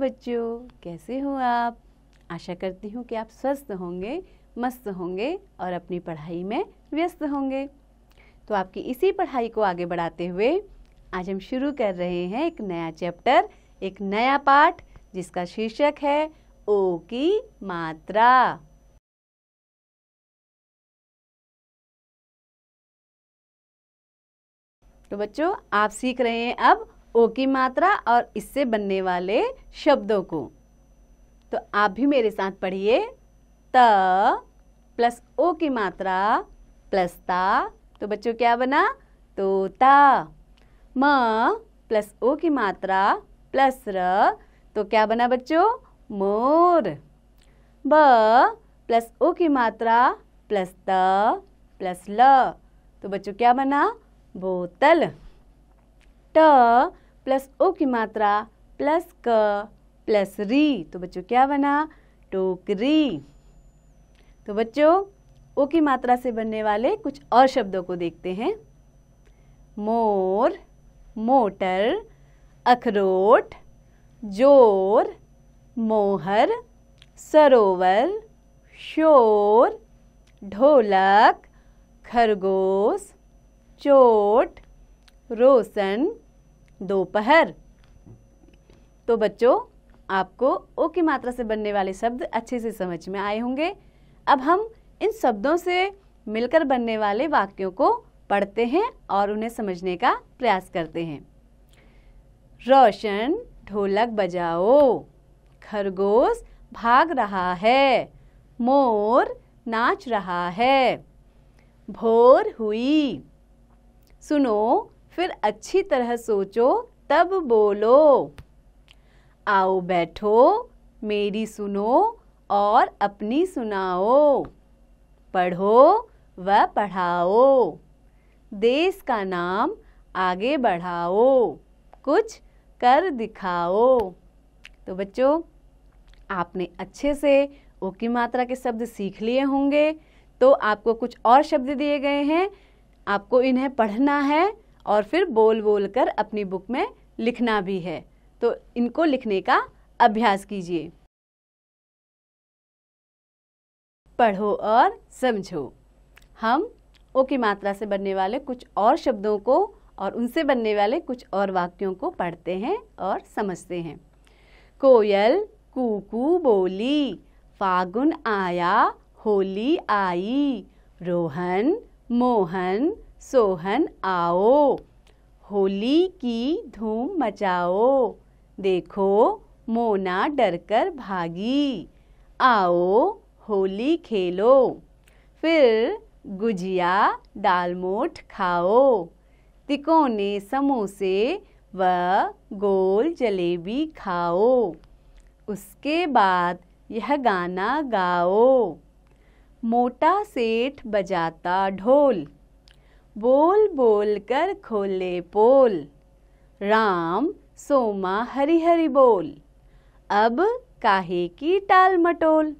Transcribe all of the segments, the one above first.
बच्चों कैसे हो आप आशा करती हूँ कि आप स्वस्थ होंगे मस्त होंगे और अपनी पढ़ाई में व्यस्त होंगे तो आपकी इसी पढ़ाई को आगे बढ़ाते हुए आज हम शुरू कर रहे हैं एक नया चैप्टर एक नया पाठ जिसका शीर्षक है ओ की मात्रा तो बच्चों आप सीख रहे हैं अब ओ की मात्रा और इससे बनने वाले शब्दों को तो आप भी मेरे साथ पढ़िए त प्लस ओ की मात्रा प्लस ता तो बच्चों क्या बना तोता म प्लस ओ की मात्रा प्लस र तो क्या बना बच्चों मोर ब प्लस ओ की मात्रा प्लस त प्लस ल तो बच्चों क्या बना बोतल ट प्लस ओ की मात्रा प्लस क प्लस री तो बच्चों क्या बना टोकरी तो बच्चों ओ की मात्रा से बनने वाले कुछ और शब्दों को देखते हैं मोर मोटर अखरोट जोर मोहर सरोवर शोर ढोलक खरगोश चोट रोशन दोपहर तो बच्चों आपको ओ की मात्रा से बनने वाले शब्द अच्छे से समझ में आए होंगे अब हम इन शब्दों से मिलकर बनने वाले वाक्यों को पढ़ते हैं और उन्हें समझने का प्रयास करते हैं रोशन ढोलक बजाओ खरगोश भाग रहा है मोर नाच रहा है भोर हुई सुनो फिर अच्छी तरह सोचो तब बोलो आओ बैठो मेरी सुनो और अपनी सुनाओ पढ़ो व पढ़ाओ देश का नाम आगे बढ़ाओ कुछ कर दिखाओ तो बच्चों आपने अच्छे से ओ की मात्रा के शब्द सीख लिए होंगे तो आपको कुछ और शब्द दिए गए हैं आपको इन्हें पढ़ना है और फिर बोल बोल कर अपनी बुक में लिखना भी है तो इनको लिखने का अभ्यास कीजिए पढ़ो और समझो हम ओ की मात्रा से बनने वाले कुछ और शब्दों को और उनसे बनने वाले कुछ और वाक्यों को पढ़ते हैं और समझते हैं कोयल कुकू बोली फागुन आया होली आई रोहन मोहन सोहन आओ होली की धूम मचाओ देखो मोना डरकर भागी आओ होली खेलो फिर गुजिया डालमोट खाओ तिकोने समोसे व गोल जलेबी खाओ उसके बाद यह गाना गाओ मोटा सेठ बजाता ढोल बोल बोल कर खोले पोल राम सोमा हरी हरी बोल अब काहे की टाल मटोल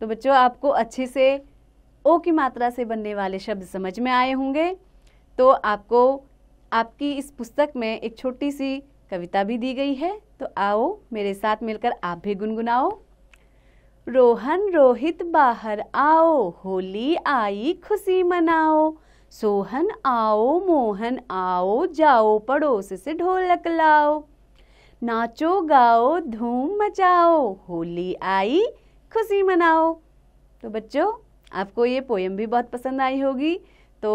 तो बच्चों आपको अच्छे से ओ की मात्रा से बनने वाले शब्द समझ में आए होंगे तो आपको आपकी इस पुस्तक में एक छोटी सी कविता भी दी गई है तो आओ मेरे साथ मिलकर आप भी गुनगुनाओ रोहन रोहित बाहर आओ होली आई खुशी मनाओ सोहन आओ मोहन आओ जाओ पड़ोस से ढोलक लाओ नाचो गाओ धूम मचाओ होली आई खुशी मनाओ तो बच्चों आपको ये पोयम भी बहुत पसंद आई होगी तो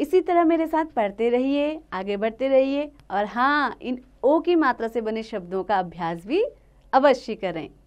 इसी तरह मेरे साथ पढ़ते रहिए आगे बढ़ते रहिए और हाँ इन ओ की मात्रा से बने शब्दों का अभ्यास भी अवश्य करें